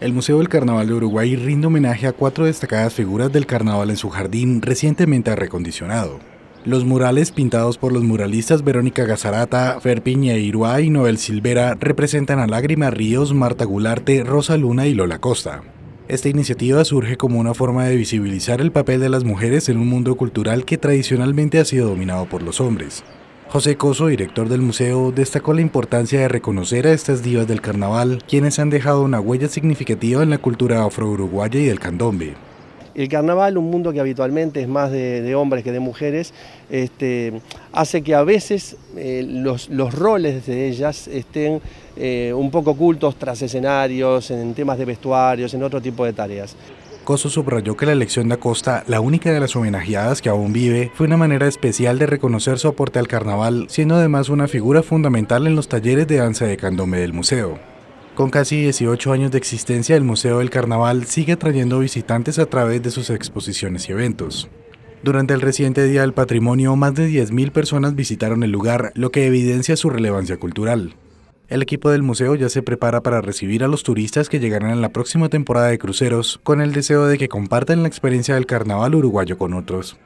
El Museo del Carnaval de Uruguay rinde homenaje a cuatro destacadas figuras del carnaval en su jardín recientemente recondicionado. Los murales pintados por los muralistas Verónica Gazarata, Fer Piñeirua y Noel Silvera representan a Lágrima Ríos, Marta Gularte, Rosa Luna y Lola Costa. Esta iniciativa surge como una forma de visibilizar el papel de las mujeres en un mundo cultural que tradicionalmente ha sido dominado por los hombres. José Coso, director del museo, destacó la importancia de reconocer a estas divas del carnaval, quienes han dejado una huella significativa en la cultura afro-uruguaya y del candombe. El carnaval, un mundo que habitualmente es más de, hombres que de mujeres, este, hace que a veces eh, los, roles de ellas estén eh, un poco ocultos tras escenarios, en temas de vestuarios, en otro tipo de tareas. Coso subrayó que la elección de Acosta, la única de las homenajeadas que aún vive, fue una manera especial de reconocer su aporte al carnaval, siendo además una figura fundamental en los talleres de danza de candome del museo. Con casi 18 años de existencia, el Museo del Carnaval sigue atrayendo visitantes a través de sus exposiciones y eventos. Durante el reciente Día del Patrimonio, más de 10.000 personas visitaron el lugar, lo que evidencia su relevancia cultural. El equipo del museo ya se prepara para recibir a los turistas que llegarán en la próxima temporada de cruceros, con el deseo de que compartan la experiencia del carnaval uruguayo con otros.